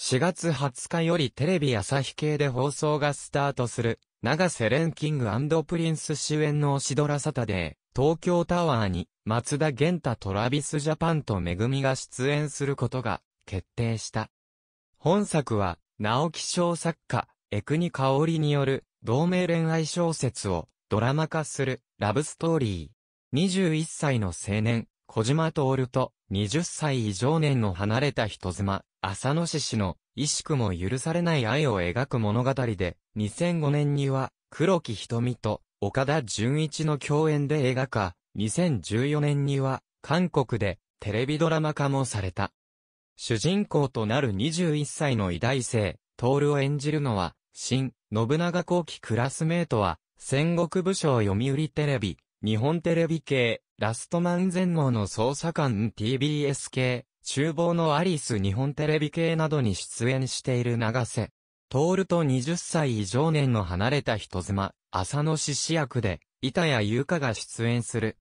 4月20日よりテレビ朝日系で放送がスタートする、長瀬廉キングプリンス主演のオシドラサタデー、東京タワーに、松田玄太トラビスジャパンとめぐみが出演することが、決定した。本作は、直木賞作家、エクニカオリによる、同盟恋愛小説を、ドラマ化する、ラブストーリー。21歳の青年、小島徹と20歳以上年の離れた人妻、浅野氏氏の、意識も許されない愛を描く物語で、2005年には、黒木瞳と岡田純一の共演で映画化、2014年には、韓国でテレビドラマ化もされた。主人公となる21歳の偉大生、徹を演じるのは、新、信長後期クラスメートは、戦国武将読売テレビ、日本テレビ系、ラストマン全能の捜査官 TBS 系、厨房のアリス日本テレビ系などに出演している長瀬。ルと20歳以上年の離れた人妻、浅野獅子役で、板谷優香が出演する。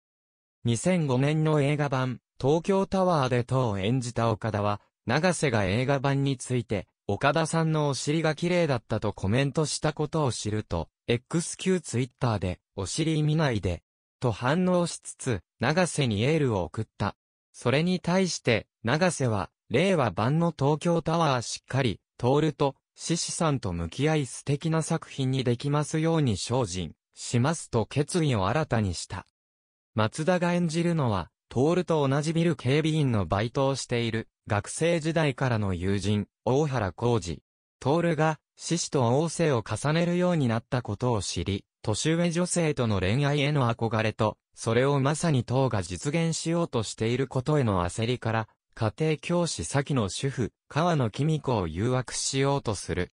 2005年の映画版、東京タワーで等を演じた岡田は、長瀬が映画版について、岡田さんのお尻が綺麗だったとコメントしたことを知ると、XQ ツイッターで、お尻見ないで、と反応しつつ、長瀬にエールを送った。それに対して、長瀬は、令和版の東京タワーしっかり、通ると、獅子さんと向き合い素敵な作品にできますように精進、しますと決意を新たにした。松田が演じるのは、トールと同じビル警備員のバイトをしている、学生時代からの友人、大原浩二。トールが、獅子と王政を重ねるようになったことを知り、年上女性との恋愛への憧れと、それをまさに党が実現しようとしていることへの焦りから、家庭教師先の主婦、川野紀子を誘惑しようとする。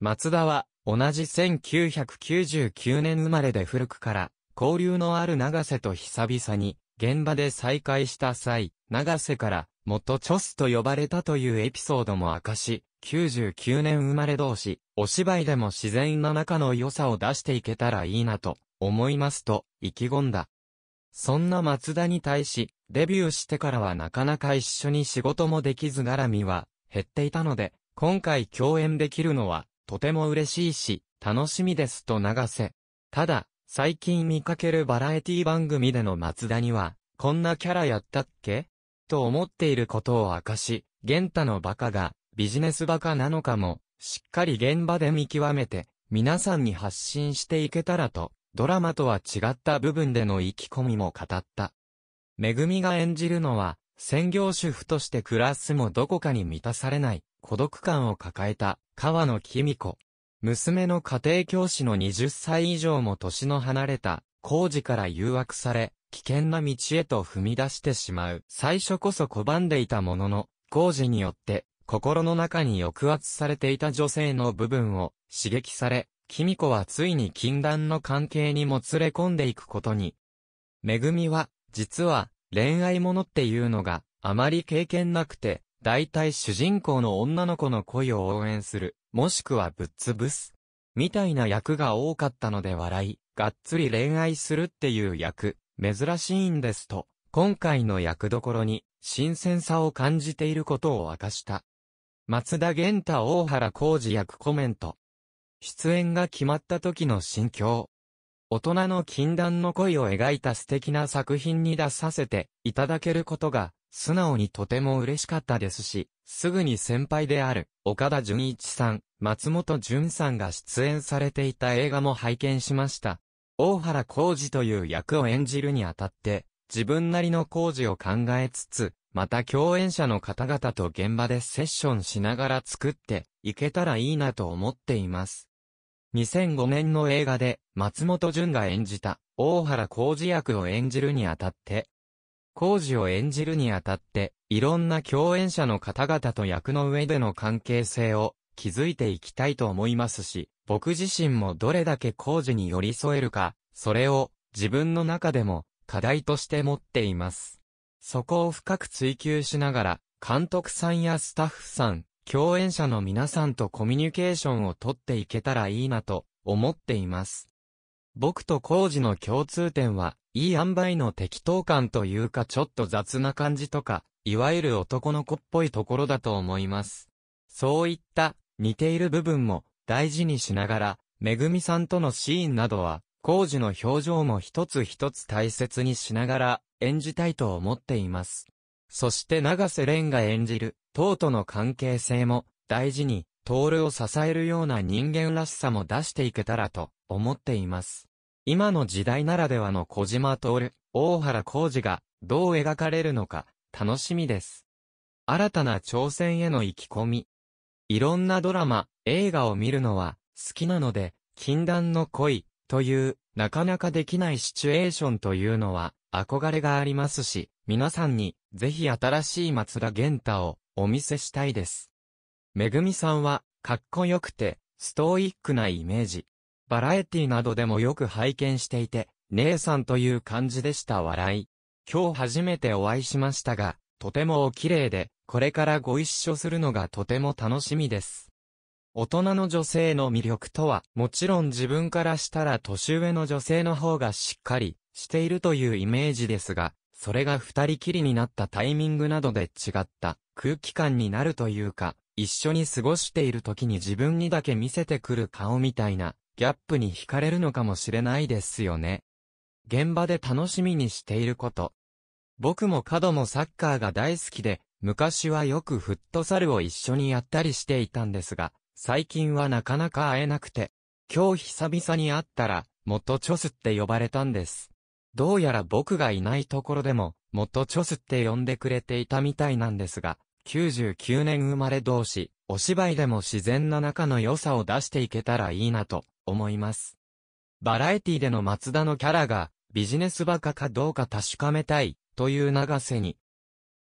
松田は、同じ1999年生まれで古くから、交流のある長瀬と久々に、現場で再会した際、長瀬から、元チョスと呼ばれたというエピソードも明かし、99年生まれ同士、お芝居でも自然な中の良さを出していけたらいいなと思いますと意気込んだ。そんな松田に対し、デビューしてからはなかなか一緒に仕事もできず絡みは減っていたので、今回共演できるのはとても嬉しいし、楽しみですと流せ。ただ、最近見かけるバラエティ番組での松田には、こんなキャラやったっけと思っていることを明かし、玄太のバカがビジネスバカなのかも、しっかり現場で見極めて、皆さんに発信していけたらと、ドラマとは違った部分での意気込みも語った。めぐみが演じるのは、専業主婦として暮らすもどこかに満たされない、孤独感を抱えた、川野公美子。娘の家庭教師の20歳以上も年の離れた、工事から誘惑され、危険な道へと踏み出してしまう。最初こそ拒んでいたものの、工事によって、心の中に抑圧されていた女性の部分を刺激され、キミコはついに禁断の関係にもつれ込んでいくことに。めぐみは、実は、恋愛ものっていうのがあまり経験なくて、大体主人公の女の子の恋を応援する、もしくはぶっ潰す。みたいな役が多かったので笑い、がっつり恋愛するっていう役。珍しいんですと、今回の役どころに新鮮さを感じていることを明かした。松田玄太大原浩二役コメント。出演が決まった時の心境。大人の禁断の恋を描いた素敵な作品に出させていただけることが素直にとても嬉しかったですし、すぐに先輩である岡田純一さん、松本潤さんが出演されていた映画も拝見しました。大原浩二という役を演じるにあたって、自分なりの工事を考えつつ、また共演者の方々と現場でセッションしながら作っていけたらいいなと思っています。2005年の映画で松本潤が演じた大原浩二役を演じるにあたって、浩二を演じるにあたって、いろんな共演者の方々と役の上での関係性をづいていきたいと思いますし、僕自身もどれだけ工事に寄り添えるか、それを自分の中でも課題として持っています。そこを深く追求しながら、監督さんやスタッフさん、共演者の皆さんとコミュニケーションをとっていけたらいいなと思っています。僕と工事の共通点は、いい塩梅の適当感というかちょっと雑な感じとか、いわゆる男の子っぽいところだと思います。そういった似ている部分も大事にしながら、めぐみさんとのシーンなどは、工事の表情も一つ一つ大切にしながら演じたいと思っています。そして長瀬廉が演じる、党との関係性も大事に、徹を支えるような人間らしさも出していけたらと思っています。今の時代ならではの小島徹、大原浩二がどう描かれるのか楽しみです。新たな挑戦への意気込み、いろんなドラマ、映画を見るのは好きなので、禁断の恋というなかなかできないシチュエーションというのは憧れがありますし、皆さんにぜひ新しい松田玄太をお見せしたいです。めぐみさんはかっこよくてストイックなイメージ。バラエティなどでもよく拝見していて、姉さんという感じでした笑い。今日初めてお会いしましたが、とてもお綺麗で、これからご一緒するのがとても楽しみです。大人の女性の魅力とは、もちろん自分からしたら年上の女性の方がしっかりしているというイメージですが、それが二人きりになったタイミングなどで違った空気感になるというか、一緒に過ごしている時に自分にだけ見せてくる顔みたいなギャップに惹かれるのかもしれないですよね。現場で楽しみにしていること。僕も角もサッカーが大好きで、昔はよくフットサルを一緒にやったりしていたんですが、最近はなかなか会えなくて、今日久々に会ったら、元チョスって呼ばれたんです。どうやら僕がいないところでも、元チョスって呼んでくれていたみたいなんですが、99年生まれ同士、お芝居でも自然な仲の良さを出していけたらいいなと思います。バラエティでの松田のキャラがビジネスバカかどうか確かめたいという長瀬に。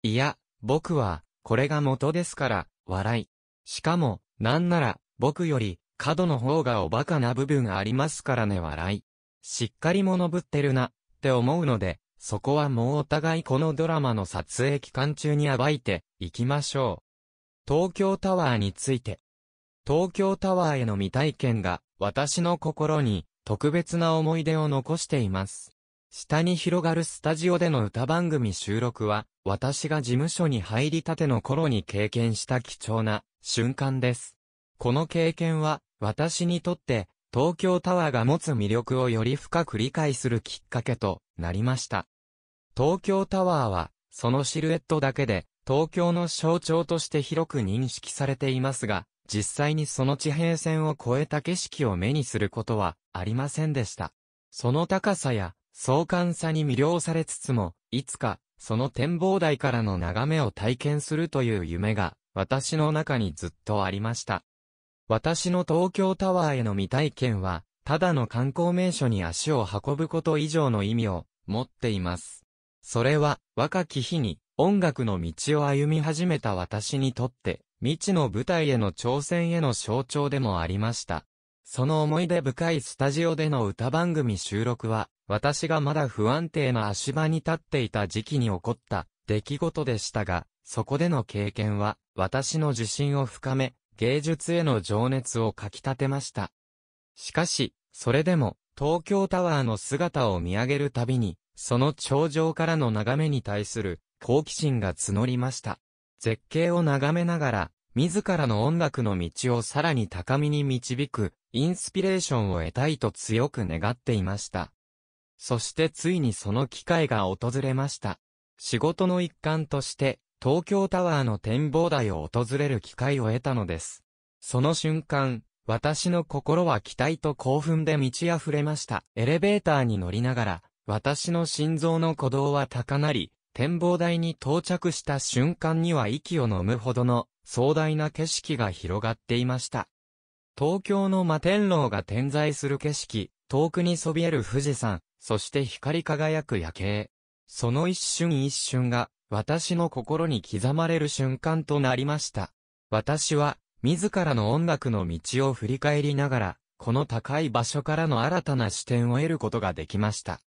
いや、僕は、これが元ですから、笑い。しかも、なんなら、僕より、角の方がおバカな部分ありますからね笑い。しっかり物ぶってるな、って思うので、そこはもうお互いこのドラマの撮影期間中に暴いて、いきましょう。東京タワーについて。東京タワーへの未体験が、私の心に、特別な思い出を残しています。下に広がるスタジオでの歌番組収録は、私が事務所に入りたての頃に経験した貴重な瞬間です。この経験は、私にとって、東京タワーが持つ魅力をより深く理解するきっかけとなりました。東京タワーは、そのシルエットだけで、東京の象徴として広く認識されていますが、実際にその地平線を越えた景色を目にすることはありませんでした。その高さや壮観さに魅了されつつも、いつか、その展望台からの眺めを体験するという夢が、私の中にずっとありました。私の東京タワーへの未体験は、ただの観光名所に足を運ぶこと以上の意味を持っています。それは、若き日に音楽の道を歩み始めた私にとって、未知の舞台への挑戦への象徴でもありました。その思い出深いスタジオでの歌番組収録は、私がまだ不安定な足場に立っていた時期に起こった出来事でしたが、そこでの経験は、私の自信を深め、芸術への情熱をかき立てました。しかし、それでも、東京タワーの姿を見上げるたびに、その頂上からの眺めに対する好奇心が募りました。絶景を眺めながら、自らの音楽の道をさらに高みに導く、インスピレーションを得たいと強く願っていました。そしてついにその機会が訪れました。仕事の一環として、東京タワーの展望台を訪れる機会を得たのです。その瞬間、私の心は期待と興奮で満ち溢れました。エレベーターに乗りながら、私の心臓の鼓動は高鳴り、展望台に到着した瞬間には息を飲むほどの壮大な景色が広がっていました。東京の摩天楼が点在する景色、遠くにそびえる富士山、そして光り輝く夜景。その一瞬一瞬が、私の心に刻まれる瞬間となりました。私は、自らの音楽の道を振り返りながら、この高い場所からの新たな視点を得ることができました。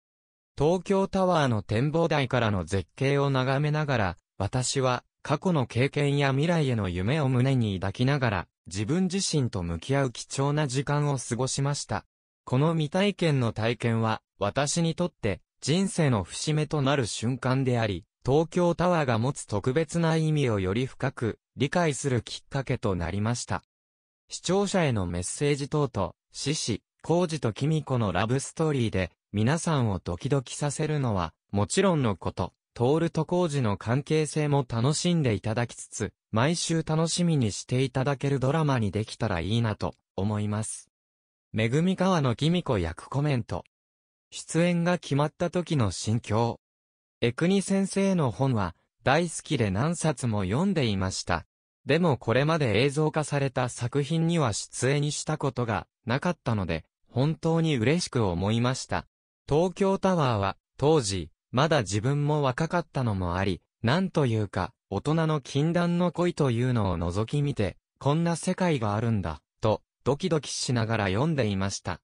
東京タワーの展望台からの絶景を眺めながら、私は過去の経験や未来への夢を胸に抱きながら、自分自身と向き合う貴重な時間を過ごしました。この未体験の体験は、私にとって人生の節目となる瞬間であり、東京タワーが持つ特別な意味をより深く理解するきっかけとなりました。視聴者へのメッセージ等と、獅子、浩二と君子のラブストーリーで、皆さんをドキドキさせるのは、もちろんのこと、トールと浩二の関係性も楽しんでいただきつつ、毎週楽しみにしていただけるドラマにできたらいいなと思います。めぐみ川の君子役コメント。出演が決まった時の心境。江国先生の本は大好きで何冊も読んでいました。でもこれまで映像化された作品には出演したことがなかったので、本当に嬉しく思いました。東京タワーは当時、まだ自分も若かったのもあり、なんというか、大人の禁断の恋というのを覗き見て、こんな世界があるんだ、と、ドキドキしながら読んでいました。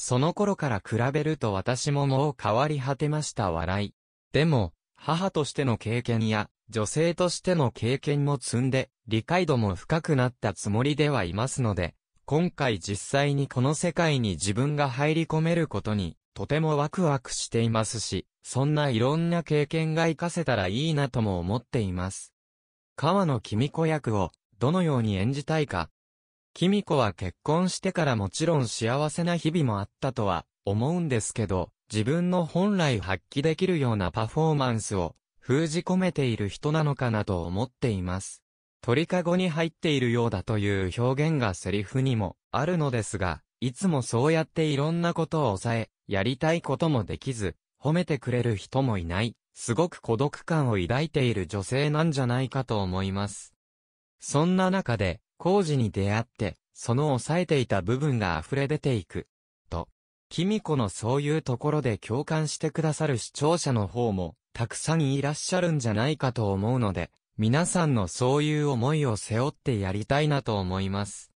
その頃から比べると私ももう変わり果てました笑い。でも、母としての経験や、女性としての経験も積んで、理解度も深くなったつもりではいますので、今回実際にこの世界に自分が入り込めることに、とてもワクワクしていますし、そんないろんな経験が活かせたらいいなとも思っています。河野君子役を、どのように演じたいか、キミコは結婚してからもちろん幸せな日々もあったとは思うんですけど、自分の本来発揮できるようなパフォーマンスを封じ込めている人なのかなと思っています。鳥かごに入っているようだという表現がセリフにもあるのですが、いつもそうやっていろんなことを抑え、やりたいこともできず、褒めてくれる人もいない、すごく孤独感を抱いている女性なんじゃないかと思います。そんな中で、工事に出会って、その抑えていた部分が溢れ出ていく。と、キミコのそういうところで共感してくださる視聴者の方も、たくさんいらっしゃるんじゃないかと思うので、皆さんのそういう思いを背負ってやりたいなと思います。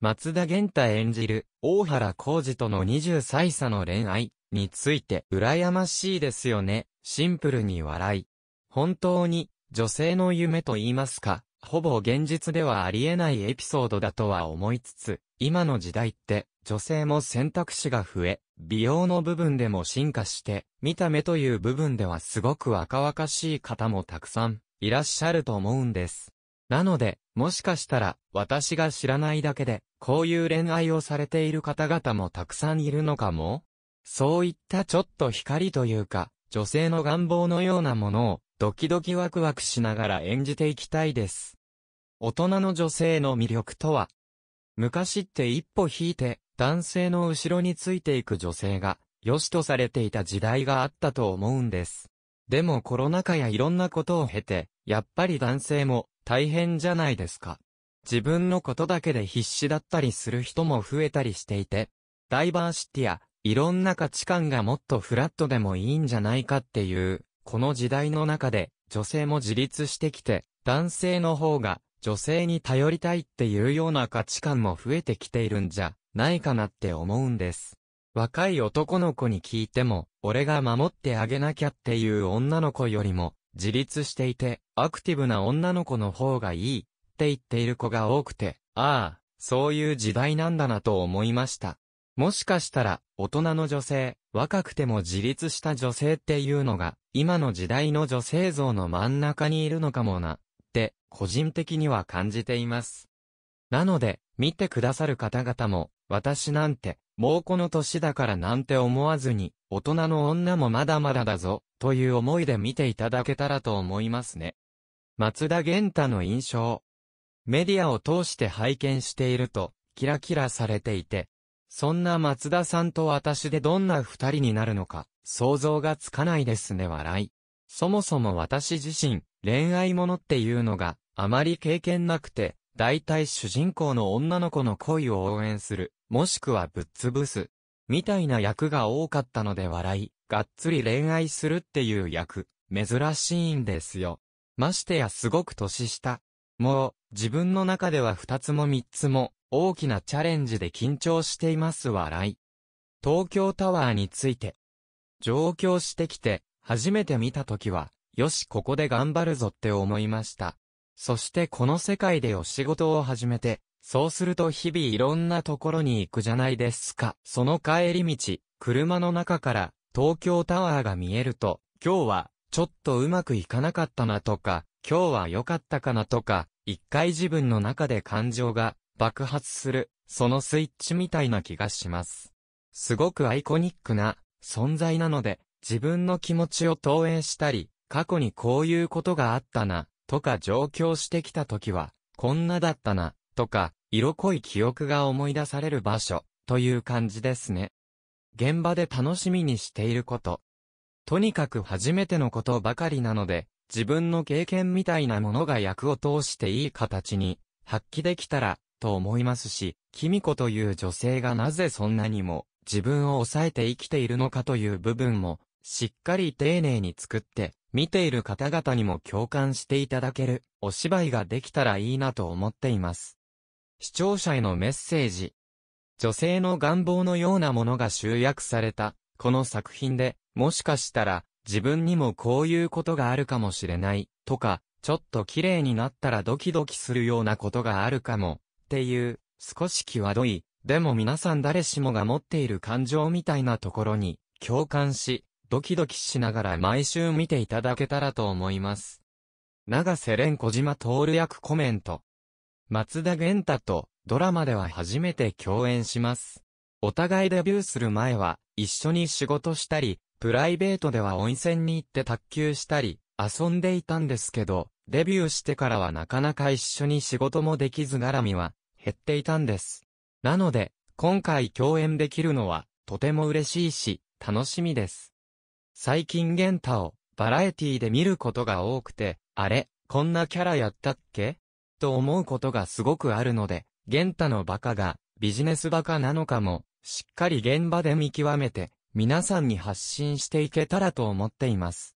松田玄太演じる、大原浩二との二十歳差の恋愛について、羨ましいですよね。シンプルに笑い。本当に、女性の夢と言いますか、ほぼ現実ではありえないエピソードだとは思いつつ、今の時代って、女性も選択肢が増え、美容の部分でも進化して、見た目という部分ではすごく若々しい方もたくさんいらっしゃると思うんです。なので、もしかしたら、私が知らないだけで、こういう恋愛をされている方々もたくさんいるのかもそういったちょっと光というか、女性の願望のようなものを、ドキドキワクワクしながら演じていきたいです。大人の女性の魅力とは昔って一歩引いて、男性の後ろについていく女性が、良しとされていた時代があったと思うんです。でもコロナ禍やいろんなことを経て、やっぱり男性も大変じゃないですか。自分のことだけで必死だったりする人も増えたりしていて、ダイバーシティやいろんな価値観がもっとフラットでもいいんじゃないかっていうこの時代の中で女性も自立してきて、男性の方が女性に頼りたいっていうような価値観も増えてきているんじゃないかなって思うんです。若い男の子に聞いても、俺が守ってあげなきゃっていう女の子よりも、自立していて、アクティブな女の子の方がいいって言っている子が多くて、ああ、そういう時代なんだなと思いました。もしかしたら、大人の女性、若くても自立した女性っていうのが、今の時代の女性像の真ん中にいるのかもな、って個人的には感じています。なので、見てくださる方々も、私なんて、もうこの年だからなんて思わずに、大人の女もまだまだだぞ、という思いで見ていただけたらと思いますね。松田玄太の印象。メディアを通して拝見していると、キラキラされていて、そんな松田さんと私でどんな二人になるのか、想像がつかないですね笑い。そもそも私自身、恋愛ものっていうのが、あまり経験なくて、大体主人公の女の子の恋を応援する、もしくはぶっ潰す、みたいな役が多かったので笑い、がっつり恋愛するっていう役、珍しいんですよ。ましてやすごく年下。もう、自分の中では二つも三つも、大きなチャレンジで緊張しています笑い。東京タワーについて。上京してきて、初めて見た時は、よしここで頑張るぞって思いました。そしてこの世界でお仕事を始めて、そうすると日々いろんなところに行くじゃないですか。その帰り道、車の中から東京タワーが見えると、今日はちょっとうまくいかなかったなとか、今日は良かったかなとか、一回自分の中で感情が爆発する、そのスイッチみたいな気がします。すごくアイコニックな存在なので、自分の気持ちを投影したり、過去にこういうことがあったな、とか上京してきた時は、こんなだったな、とか、色濃い記憶が思い出される場所、という感じですね。現場で楽しみにしていること。とにかく初めてのことばかりなので、自分の経験みたいなものが役を通していい形に発揮できたらと思いますし、キミコという女性がなぜそんなにも自分を抑えて生きているのかという部分もしっかり丁寧に作って見ている方々にも共感していただけるお芝居ができたらいいなと思っています。視聴者へのメッセージ。女性の願望のようなものが集約された、この作品で、もしかしたら、自分にもこういうことがあるかもしれない、とか、ちょっと綺麗になったらドキドキするようなことがあるかも、っていう、少し際どい、でも皆さん誰しもが持っている感情みたいなところに、共感し、ドキドキしながら毎週見ていただけたらと思います。長瀬廉小島徹役コメント。松田玄太とドラマでは初めて共演します。お互いデビューする前は一緒に仕事したり、プライベートでは温泉に行って卓球したり、遊んでいたんですけど、デビューしてからはなかなか一緒に仕事もできず絡みは減っていたんです。なので、今回共演できるのはとても嬉しいし、楽しみです。最近玄太をバラエティで見ることが多くて、あれ、こんなキャラやったっけと思うことがすごくあるので、玄太のバカがビジネスバカなのかも、しっかり現場で見極めて皆さんに発信していけたらと思っています。